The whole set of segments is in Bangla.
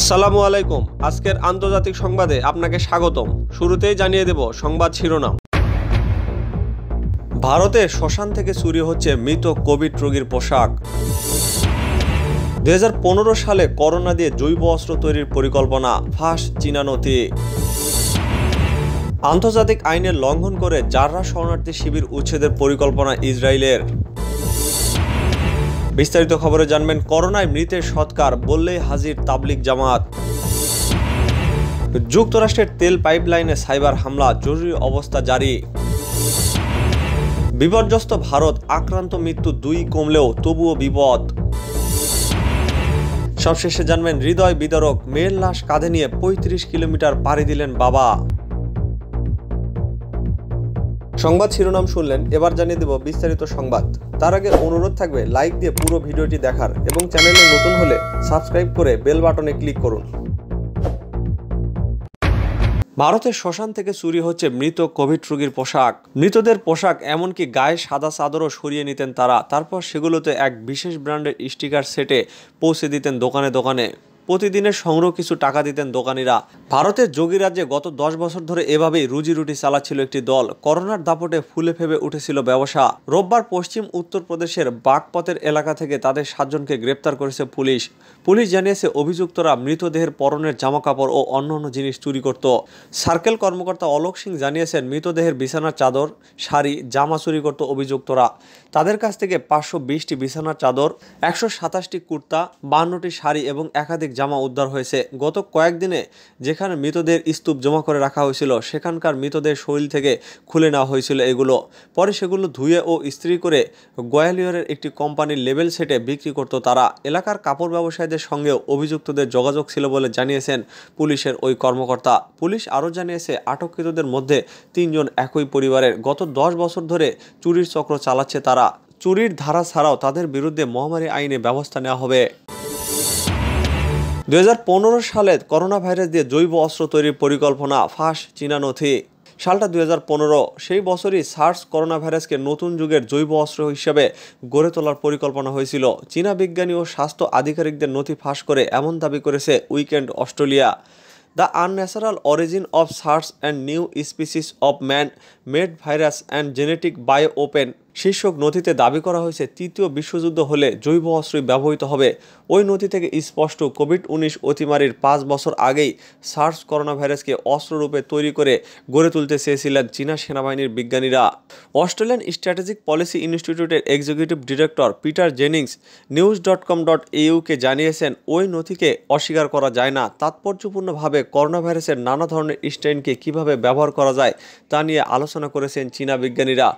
আসসালামু আলাইকুম আজকের আন্তর্জাতিক সংবাদে আপনাকে স্বাগতম শুরুতেই জানিয়ে দেব সংবাদ শিরোনাম ভারতে শ্মশান থেকে চুরি হচ্ছে মৃত কোভিড রোগীর পোশাক দু সালে করোনা দিয়ে জৈব অস্ত্র তৈরির পরিকল্পনা ফাঁস চীনা নথি আন্তর্জাতিক আইনের লঙ্ঘন করে জাররা শরণার্থী শিবির উচ্ছেদের পরিকল্পনা ইসরায়েলের বিস্তারিত খবরে জানবেন করোনায় মৃতের সৎকার বললেই হাজির তাবলিক জামাত যুক্তরাষ্ট্রের তেল পাইপলাইনে সাইবার হামলা জরুরি অবস্থা জারি বিপর্যস্ত ভারত আক্রান্ত মৃত্যু দুই কমলেও তবুও বিপদ সবশেষে জানবেন হৃদয় বিদারক মেয়ের লাশ কাঁধে নিয়ে ৩৫ কিলোমিটার পাড়ি দিলেন বাবা সংবাদ শিরোনাম শুনলেন এবার জানিয়ে দেব বিস্তারিত সংবাদ তার আগে অনুরোধ থাকবে লাইক দিয়ে পুরো ভিডিওটি দেখার এবং চ্যানেলে নতুন হলে সাবস্ক্রাইব করে বেল বাটনে ক্লিক করুন ভারতের শ্মশান থেকে চুরি হচ্ছে মৃত কোভিড রোগীর পোশাক মৃতদের পোশাক এমনকি গায়ে সাদা চাদরও সরিয়ে নিতেন তারা তারপর সেগুলোতে এক বিশেষ ব্র্যান্ডের স্টিকার সেটে পৌঁছে দিতেন দোকানে দোকানে প্রতিদিনের সংগ্রহ কিছু টাকা দিতেন দোকানিরা ভারতের যোগী রাজ্যে গত দশ বছর ধরে এভাবেই রুজি রুটি চালাচ্ছিল একটি দল করোনার দাপটে ফুলে ফেবে উঠেছিল ব্যবসা রোববার পশ্চিম উত্তরপ্রদেশের বাগপথের এলাকা থেকে তাদের সাতজনকে গ্রেপ্তার করেছে পুলিশ পুলিশ জানিয়েছে অভিযুক্তরা মৃতদেহের পরনের জামাকাপড় ও অন্যান্য জিনিস চুরি করত সার্কেল কর্মকর্তা অলোক সিং জানিয়েছেন মৃতদেহের বিছানার চাদর শাড়ি জামা চুরি করত অভিযুক্তরা তাদের কাছ থেকে পাঁচশো বিশটি বিছানার চাদর একশো সাতাশটি কুর্তা বান্নটি শাড়ি এবং একাধিক জামা উদ্ধার হয়েছে গত কয়েকদিনে যেখানে মৃতদের স্তূপ জমা করে রাখা হয়েছিল সেখানকার মৃতদের শরীর থেকে খুলে নেওয়া হয়েছিল এগুলো পরে সেগুলো ধুয়ে ও ইস্ত্রি করে গোয়ালিয়রের একটি কোম্পানির লেবেল সেটে বিক্রি করত তারা এলাকার কাপড় ব্যবসায়ীদের সঙ্গেও অভিযুক্তদের যোগাযোগ ছিল বলে জানিয়েছেন পুলিশের ওই কর্মকর্তা পুলিশ আরও জানিয়েছে আটককৃতদের মধ্যে তিনজন একই পরিবারের গত দশ বছর ধরে চুরির চক্র চালাচ্ছে তারা চুরির ধারা ছাড়াও তাদের বিরুদ্ধে মহামারী আইনে ব্যবস্থা নেওয়া হবে দু সালে করোনা ভাইরাস দিয়ে জৈব অস্ত্র তৈরির পরিকল্পনা ফাঁস চীনা নথি সালটা দুই সেই বছরই সার্স করোনা ভাইরাসকে নতুন যুগের জৈব অস্ত্র হিসেবে গড়ে তোলার পরিকল্পনা হয়েছিল চীনা বিজ্ঞানী ও স্বাস্থ্য আধিকারিকদের নথি ফাঁস করে এমন দাবি করেছে weekend Australia the unnatural origin of SARS and new species of man made virus and genetic bio weapons শীর্ষক নথিতে দাবি করা হয়েছে তৃতীয় বিশ্বযুদ্ধ হলে জৈব অস্ত্রই ব্যবহৃত হবে ওই নথি থেকে স্পষ্ট কোভিড উনিশ অতিমারির পাঁচ বছর আগেই সার্স করোনা ভাইরাসকে অস্ত্ররূপে তৈরি করে গড়ে তুলতে চেয়েছিলেন চীনা সেনাবাহিনীর বিজ্ঞানীরা অস্ট্রেলিয়ান স্ট্র্যাটেজিক পলিসি ইনস্টিটিউটের executive director Peter Jennings news dot com dot UK জানিয়েছেন ওই নথিকে অস্বীকার করা যায় না তাৎপর্যপূর্ণভাবে করোনা ভাইরাসের নানা ধরনের স্ট্রেনকে কিভাবে ব্যবহার করা যায় তা নিয়ে আলোচনা করেছেন চীনা বিজ্ঞানীরা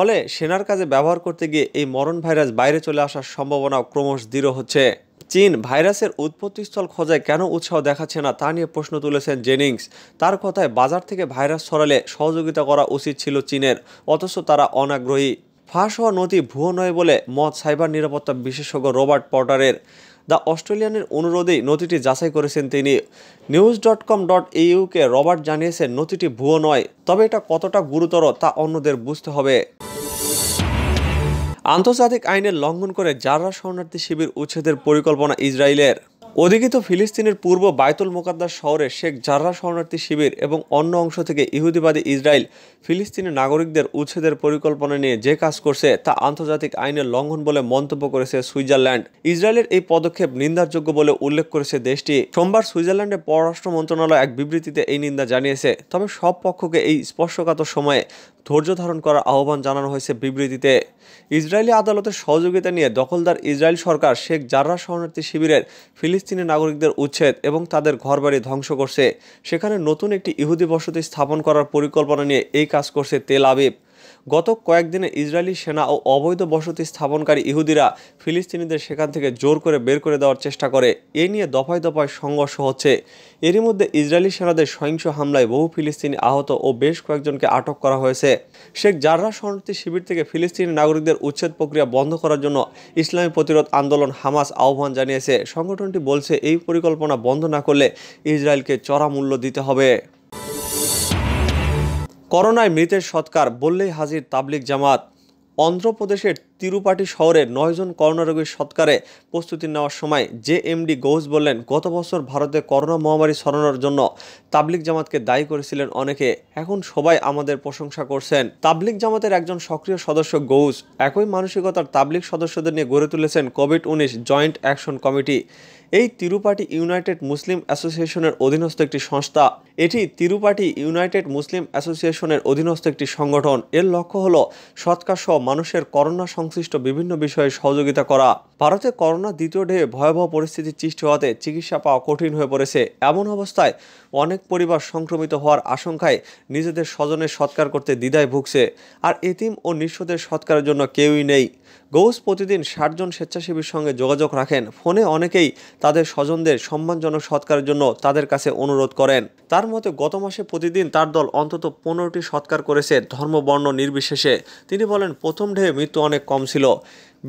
ফলে সেনার কাজে ব্যবহার করতে গিয়ে এই মরণ ভাইরাস বাইরে চলে আসার সম্ভাবনাও ক্রমশ দৃঢ় হচ্ছে চীন ভাইরাসের উৎপত্তিস্থল খোঁজায় কেন উৎসাহ দেখাচ্ছে না তা নিয়ে প্রশ্ন তুলেছেন জেনিংস তার কথায় বাজার থেকে ভাইরাস ছড়ালে সহযোগিতা করা উচিত ছিল চীনের অথচ তারা অনাগ্রহী ফাঁস হওয়া নথি ভুয়ো নয় বলে মত সাইবার নিরাপত্তা বিশেষজ্ঞ রবার্ট পটারের দ্য অস্ট্রেলিয়ানের অনুরোধেই নথিটি যাচাই করেছেন তিনি news dot com dot UK Robert জানিয়েছেন নথিটি ভুয়ো নয় তবে এটা কতটা গুরুতর তা অন্যদের বুঝতে হবে আন্তর্জাতিক আইনের লঙ্ঘন করে যারা শরণার্থী শিবির উচ্ছেদের পরিকল্পনা ইসরায়েলের ওদিকে তো ফিলিস্তিনের পূর্ব বায়তুল মোকাদ্দার শহরে শেখ জার্রা শরণার্থী শিবির এবং অন্য অংশ থেকে ইহুদিবাদী ইসরায়েল ফিলিস্তিনের নাগরিকদের উচ্ছেদের পরিকল্পনা নিয়ে যে কাজ করছে তা আন্তর্জাতিক আইনের লঙ্ঘন বলে মন্তব্য করেছে সুইজারল্যান্ড ইসরায়েলের এই পদক্ষেপ নিন্দারযোগ্য বলে উল্লেখ করেছে দেশটি সোমবার সুইজারল্যান্ডের পররাষ্ট্র মন্ত্রণালয় এক বিবৃতিতে এই নিন্দা জানিয়েছে তবে সব পক্ষকে এই স্পর্শকাতর সময়ে ধৈর্য ধারণ করার আহ্বান জানানো হয়েছে বিবৃতিতে ইসরায়েলি আদালতের সহযোগিতা নিয়ে দখলদার ইসরায়েল সরকার শেখ জার্রা শরণার্থী শিবিরের ফিলিস্তিনি নাগরিকদের উচ্ছেদ এবং তাদের ঘরবাড়ি ধ্বংস করছে সেখানে নতুন একটি ইহুদি বসতি স্থাপন করার পরিকল্পনা নিয়ে এই কাজ করছে তেল আবিব গত কয়েকদিনে ইসরায়েলি সেনা ও অবৈধ বসতি স্থাপনকারী ইহুদিরা ফিলিস্তিনিদের সেখান থেকে জোর করে বের করে দেওয়ার চেষ্টা করে এ নিয়ে দফায় দফায় সংঘর্ষ হচ্ছে এরই মধ্যে ইসরায়েলি সেনাদের সহিংস হামলায় বহু ফিলিস্তিনি আহত ও বেশ কয়েকজনকে আটক করা হয়েছে শেখ জাররা শরণার্থী শিবির থেকে ফিলিস্তিনি নাগরিকদের উচ্ছেদ প্রক্রিয়া বন্ধ করার জন্য ইসলামী প্রতিরোধ আন্দোলন হামাস আহ্বান জানিয়েছে সংগঠনটি বলছে এই পরিকল্পনা বন্ধ না করলে ইসরায়েলকে চড়া মূল্য দিতে হবে করোনায় মৃতের সৎকার বললেই হাজির তাবলিক জামাত অন্ধ্রপ্রদেশের তিরুপাটি শহরে নয়জন করোনা রোগীর সৎকারে প্রস্তুতি নেওয়ার সময় জে এমডি ঘোষ বললেন গত বছর ভারতে করোনা মহামারী সরানোর জন্য তাবলিক জামাতকে দায়ী করেছিলেন অনেকে এখন সবাই আমাদের প্রশংসা করছেন তাবলিক জামাতের একজন সক্রিয় সদস্য গৌস একই মানসিকতার তাবলিক সদস্যদের নিয়ে গড়ে তুলেছেন কোভিড উনিশ জয়েন্ট অ্যাকশন কমিটি এই তিরুপাটি ইউনাইটেড মুসলিম অ্যাসোসিয়েশনের অধীনস্থ একটি সংস্থা এটি তিরুপাটি ইউনাইটেড মুসলিম অ্যাসোসিয়েশনের অধীনস্থ একটি সংগঠন এর লক্ষ্য হল সৎকার সহ মানুষের করোনা সংশ্লিষ্ট বিভিন্ন বিষয়ে সহযোগিতা করা ভারতে করোনা দ্বিতীয় ঢেয়ে ভয়াবহ পরিস্থিতির সৃষ্টি হওয়াতে চিকিৎসা পাওয়া কঠিন হয়ে পড়েছে এমন অবস্থায় অনেক পরিবার সংক্রমিত হওয়ার আশঙ্কায় নিজেদের স্বজনের সৎকার করতে দ্বিধায় ভুগছে আর এতিম ও নিঃস্বদের সৎকারের জন্য কেউই নেই গৌস প্রতিদিন ষাটজন স্বেচ্ছাসেবীর সঙ্গে যোগাযোগ রাখেন ফোনে অনেকেই তাদের স্বজনদের সম্মানজনক সৎকারের জন্য তাদের কাছে অনুরোধ করেন তার মতে গত মাসে প্রতিদিন তার দল অন্তত পনেরোটি সৎকার করেছে ধর্মবর্ণ নির্বিশেষে তিনি বলেন প্রথম ঢেয়ে মৃত্যু অনেক কম ছিল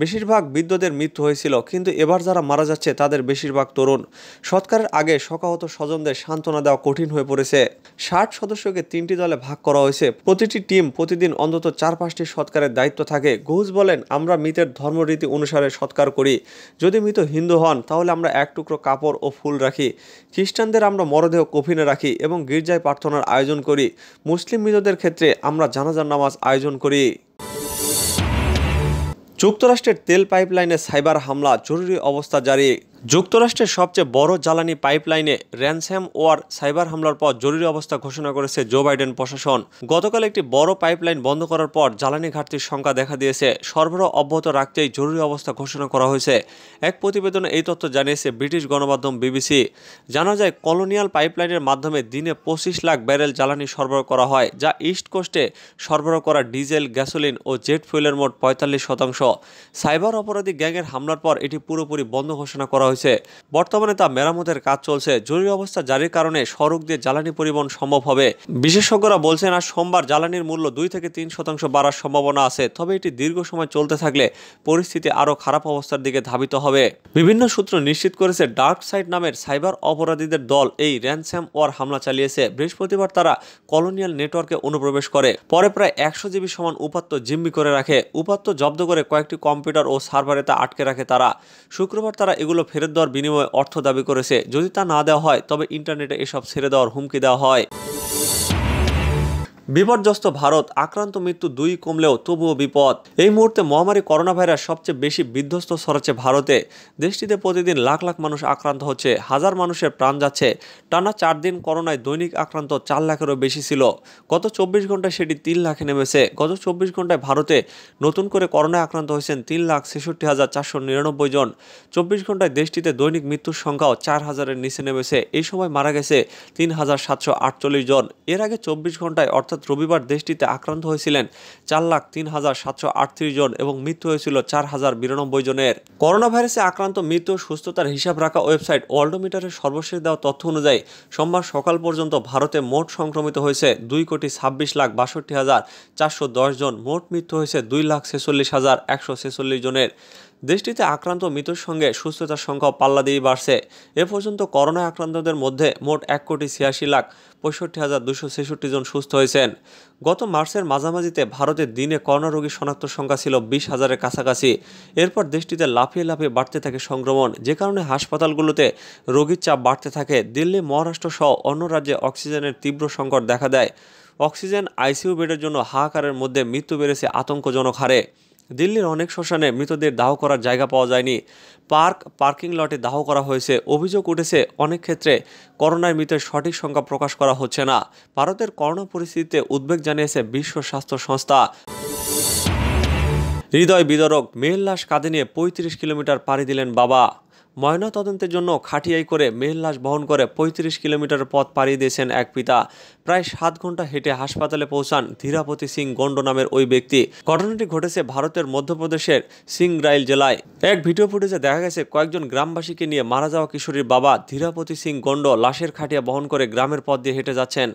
বেশিরভাগ বৃদ্ধদের মৃত্যু হয়েছিল কিন্তু এবার যারা মারা যাচ্ছে তাদের বেশিরভাগ তরুণ সৎকারের আগে সকাহত স্বজনদের সান্ত্বনা দেওয়া কঠিন হয়ে পড়েছে ষাট সদস্যকে তিনটি দলে ভাগ করা হয়েছে প্রতিটি টিম প্রতিদিন অন্তত চার পাঁচটি সৎকারের দায়িত্ব থাকে ঘোষ বলেন আমরা মৃতের ধর্মরীতি অনুসারে সৎকার করি যদি মৃত হিন্দু হন তাহলে আমরা এক টুকরো কাপড় ও ফুল রাখি খ্রিস্টানদের আমরা মরদেহ কফিনে রাখি এবং গির্জায় প্রার্থনার আয়োজন করি মুসলিম মৃতদের ক্ষেত্রে আমরা জানাজার নামাজ আয়োজন করি যুক্তরাষ্ট্রের তেল পাইপলাইনে সাইবার হামলা জরুরি অবস্থা জারি যুক্তরাষ্ট্রের সবচেয়ে বড় জ্বালানি পাইপলাইনে র্যানস্যাম ওয়ার সাইবার হামলার পর জরুরি অবস্থা ঘোষণা করেছে জো বাইডেন প্রশাসন গতকাল একটি বড় পাইপলাইন বন্ধ করার পর জ্বালানি ঘাটতির সংখ্যা দেখা দিয়েছে সরবরাহ অব্যাহত রাখতেই জরুরি অবস্থা ঘোষণা করা হয়েছে এক প্রতিবেদনে এই তথ্য জানিয়েছে ব্রিটিশ গণমাধ্যম বিবিসি জানা যায় কলোনিয়াল পাইপলাইনের মাধ্যমে দিনে পঁচিশ লাখ ব্যারেল জ্বালানি সরবরাহ করা হয় যা ইস্ট কোস্টে সরবরাহ করা ডিজেল গ্যাসোলিন ও জেট ফুয়েলের মোট পঁয়তাল্লিশ শতাংশ সাইবার অপরাধী গ্যাংয়ের হামলার পর এটি পুরোপুরি বন্ধ ঘোষণা করা হয়েছে বর্তমানে তা মেরামতের কাজ চলছে জরুরি অবস্থা জারির কারণে সড়ক দিয়ে জ্বালানি পরিবহন সম্ভব হবে বিশেষজ্ঞরা বলছেন আজ সোমবার জ্বালানির মূল্য দুই থেকে তিন শতাংশ বাড়ার সম্ভাবনা আছে তবে এটি দীর্ঘ সময় চলতে থাকলে পরিস্থিতি আরও খারাপ অবস্থার দিকে ধাবিত হবে বিভিন্ন সূত্র নিশ্চিত করেছে ডার্ক সাইড নামের সাইবার অপরাধীদের দল এই র্যানস্যাম ওয়ার হামলা চালিয়েছে বৃহস্পতিবার তারা কলোনিয়াল নেটওয়ার্কে অনুপ্রবেশ করে পরে প্রায় একশো জিবি সমান উপাত্ত জিম্মি করে রাখে উপাত্ত জব্দ করে কয়েকটি কম্পিউটার ও সার্ভারে তা আটকে রাখে তারা শুক্রবার তারা এগুলো ফেরত দেওয়ার বিনিময়ে অর্থ দাবি করেছে যদি তা না দেওয়া হয় তবে ইন্টারনেটে এসব ছেড়ে দেওয়ার হুমকি দেওয়া হয় বিপর্যস্ত ভারত আক্রান্ত মৃত্যু দুই কমলেও তবুও বিপদ এই মুহূর্তে মহামারী করোনা ভাইরাস সবচেয়ে বেশি বিধ্বস্ত সরাচ্ছে ভারতে দেশটিতে প্রতিদিন লাখ লাখ মানুষ আক্রান্ত হচ্ছে হাজার মানুষের প্রাণ যাচ্ছে টানা চার দিন করোনায় দৈনিক আক্রান্ত চার লাখেরও বেশি ছিল গত চব্বিশ ঘন্টায় সেটি তিন লাখে নেমেছে গত চব্বিশ ঘন্টায় ভারতে নতুন করে করোনায় আক্রান্ত হয়েছেন তিন লাখ ছেষট্টি হাজার চারশো নিরানব্বই জন চব্বিশ ঘন্টায় দেশটিতে দৈনিক মৃত্যুর সংখ্যাও চার হাজারের নিচে নেমেছে এই সময় মারা গেছে তিন হাজার সাতশো আটচল্লিশ জন এর আগে চব্বিশ ঘন্টায় অর্থাৎ অর্থাৎ রবিবার দেশটিতে আক্রান্ত হয়েছিলেন চার লাখ তিন হাজার সাতশো আটত্রিশ জন এবং মৃত্যু হয়েছিল চার হাজার বিরানব্বই জনের করোনা ভাইরাসে আক্রান্ত মৃত্যু সুস্থতার হিসাব রাখা ওয়েবসাইট ওয়ার্ল্ডোমিটারের সর্বশেষ দেওয়া তথ্য অনুযায়ী সোমবার সকাল পর্যন্ত ভারতে মোট সংক্রমিত হয়েছে দুই কোটি ছাব্বিশ লাখ বাষট্টি হাজার চারশো দশ জন মোট মৃত্যু হয়েছে দুই লাখ ছেচল্লিশ হাজার একশো ছেচল্লিশ জনের দেশটিতে আক্রান্ত মৃত্যুর সঙ্গে সুস্থতার সংখ্যা পাল্লা দিয়ে বাড়ছে এ পর্যন্ত করোনা আক্রান্তদের মধ্যে মোট এক কোটি ছিয়াশি লাখ পঁয়ষট্টি হাজার দুশো ছেষট্টি জন সুস্থ হয়েছেন গত মার্চের মাঝামাঝিতে ভারতে দিনে করোনা রোগী শনাক্ত সংখ্যা ছিল বিশ হাজারের কাছাকাছি এরপর দেশটিতে লাফিয়ে লাফিয়ে বাড়তে থাকে সংক্রমণ যে কারণে হাসপাতালগুলোতে রোগীর চাপ বাড়তে থাকে দিল্লি মহারাষ্ট্র সহ অন্য রাজ্যে অক্সিজেনের তীব্র সংকট দেখা দেয় অক্সিজেন আইসিইউ বেডের জন্য হাহাকারের মধ্যে মৃত্যু বেড়েছে আতঙ্কজনক হারে দিল্লির অনেক শ্মশানে মৃতদের দাহ করার জায়গা পাওয়া যায়নি পার্ক পার্কিং লটে দাহ করা হয়েছে অভিযোগ উঠেছে অনেক ক্ষেত্রে করোনায় মৃতের সঠিক সংখ্যা প্রকাশ করা হচ্ছে না ভারতের করোনা পরিস্থিতিতে উদ্বেগ জানিয়েছে বিশ্ব স্বাস্থ্য সংস্থা হৃদয় বিদরক মেয়ের লাশ কাঁধে নিয়ে পঁয়ত্রিশ কিলোমিটার পাড়ি দিলেন বাবা ময়নাতদন্তের জন্য খাটিয়াই করে মেয়ের লাশ বহন করে ৩৫ কিলোমিটার পথ পাড়িয়ে দিয়েছেন এক পিতা প্রায় সাত ঘন্টা হেঁটে হাসপাতালে পৌঁছান ধীরাপতি সিং গন্ড নামের ওই ব্যক্তি ঘটনাটি ঘটেছে ভারতের মধ্যপ্রদেশের সিংরাইল জেলায় এক ভিডিও ফুটেজে দেখা গেছে কয়েকজন গ্রামবাসীকে নিয়ে মারা যাওয়া কিশোরীর বাবা ধীরাপতি সিং গন্ড লাশের খাটিয়া বহন করে গ্রামের পথ দিয়ে হেঁটে যাচ্ছেন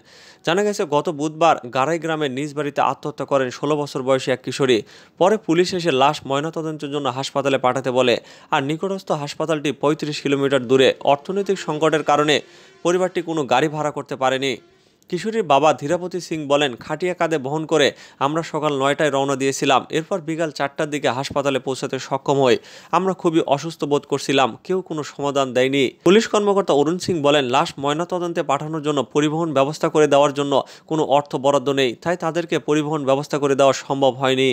জানা গেছে গত বুধবার গাড়াই গ্রামের নিজ বাড়িতে আত্মহত্যা করেন ষোলো বছর বয়সী এক কিশোরী পরে পুলিশ এসে লাশ ময়নাতদন্তের জন্য হাসপাতালে পাঠাতে বলে আর নিকটস্থ হাসপাতালটি ৩৫ কিলোমিটার দূরে অর্থনৈতিক সংকটের কারণে পরিবারটি কোনো গাড়ি ভাড়া করতে পারেনি কিশোরীর বাবা ধীরাপতি সিং বলেন খাটিয়া কাঁধে বহন করে আমরা সকাল নয়টায় রওনা দিয়েছিলাম এরপর বিকাল চারটার দিকে হাসপাতালে পৌঁছাতে সক্ষম হই আমরা খুবই অসুস্থ বোধ করছিলাম কেউ কোনো সমাধান দেয়নি পুলিশ কর্মকর্তা অরুণ সিং বলেন লাশ ময়নাতদন্তে পাঠানোর জন্য পরিবহন ব্যবস্থা করে দেওয়ার জন্য কোনো অর্থ বরাদ্দ নেই তাই তাদেরকে পরিবহন ব্যবস্থা করে দেওয়া সম্ভব হয়নি